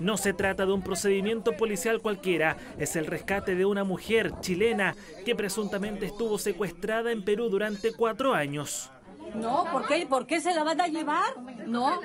No se trata de un procedimiento policial cualquiera, es el rescate de una mujer chilena que presuntamente estuvo secuestrada en Perú durante cuatro años. No, ¿por qué, ¿por qué se la van a llevar? No,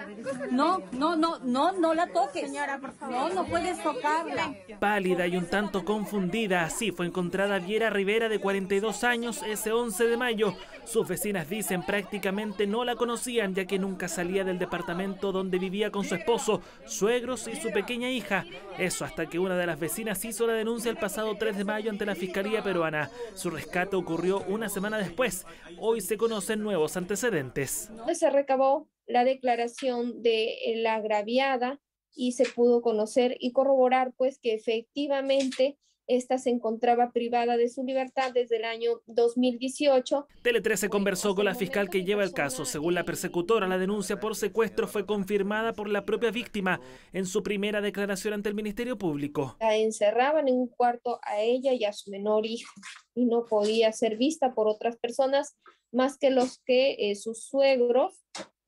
no, no, no, no, no la toques. Señora, por favor. No, no puedes tocarla. Pálida y un tanto confundida, así fue encontrada Viera Rivera de 42 años ese 11 de mayo. Sus vecinas dicen prácticamente no la conocían ya que nunca salía del departamento donde vivía con su esposo, suegros y su pequeña hija. Eso hasta que una de las vecinas hizo la denuncia el pasado 3 de mayo ante la Fiscalía Peruana. Su rescate ocurrió una semana después. Hoy se conocen nuevos antecedentes se recabó la declaración de eh, la agraviada y se pudo conocer y corroborar pues que efectivamente esta se encontraba privada de su libertad desde el año 2018. Tele 13 conversó con la fiscal que lleva el caso. Según la persecutora, la denuncia por secuestro fue confirmada por la propia víctima en su primera declaración ante el Ministerio Público. La encerraban en un cuarto a ella y a su menor hijo y no podía ser vista por otras personas más que los que eh, sus suegros,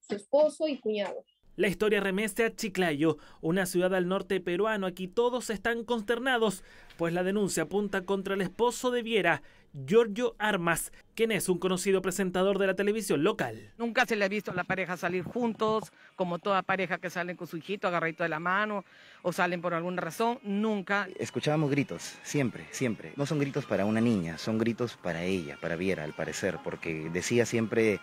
su esposo y cuñado. La historia remece a Chiclayo, una ciudad al norte peruano. Aquí todos están consternados, pues la denuncia apunta contra el esposo de Viera, Giorgio Armas, quien es un conocido presentador de la televisión local. Nunca se le ha visto a la pareja salir juntos, como toda pareja que salen con su hijito agarradito de la mano o salen por alguna razón, nunca. Escuchábamos gritos, siempre, siempre. No son gritos para una niña, son gritos para ella, para Viera, al parecer, porque decía siempre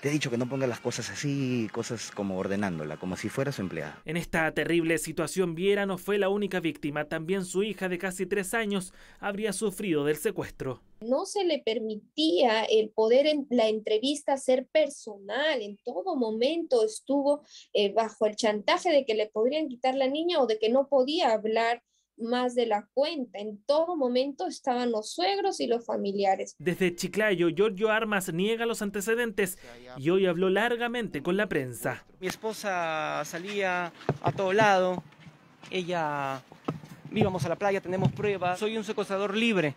te he dicho que no ponga las cosas así, cosas como ordenándola, como si fuera su empleada. En esta terrible situación, Viera no fue la única víctima. También su hija de casi tres años habría sufrido del secuestro. No se le permitía el poder en la entrevista ser personal, en todo momento estuvo eh, bajo el chantaje de que le podrían quitar la niña o de que no podía hablar más de la cuenta. En todo momento estaban los suegros y los familiares. Desde Chiclayo, Giorgio Armas niega los antecedentes y hoy habló largamente con la prensa. Mi esposa salía a todo lado, ella íbamos a la playa, tenemos pruebas, soy un secuestrador libre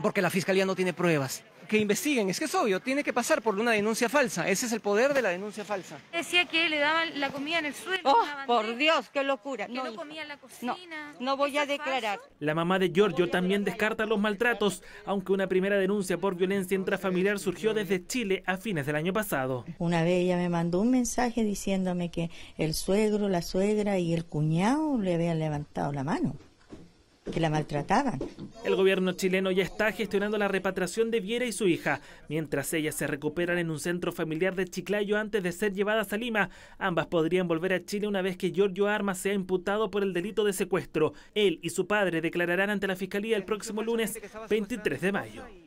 porque la fiscalía no tiene pruebas. Que investiguen, es que es obvio, tiene que pasar por una denuncia falsa. Ese es el poder de la denuncia falsa. Decía que le daban la comida en el suelo. Oh, por Dios, qué locura. no, comía en la cocina. No, no voy a declarar. La mamá de Giorgio también descarta los maltratos, aunque una primera denuncia por violencia intrafamiliar surgió desde Chile a fines del año pasado. Una vez ella me mandó un mensaje diciéndome que el suegro, la suegra y el cuñado le habían levantado la mano que la maltrataban. El gobierno chileno ya está gestionando la repatriación de Viera y su hija, mientras ellas se recuperan en un centro familiar de Chiclayo antes de ser llevadas a Lima. Ambas podrían volver a Chile una vez que Giorgio Armas sea imputado por el delito de secuestro. Él y su padre declararán ante la Fiscalía el próximo lunes 23 de mayo.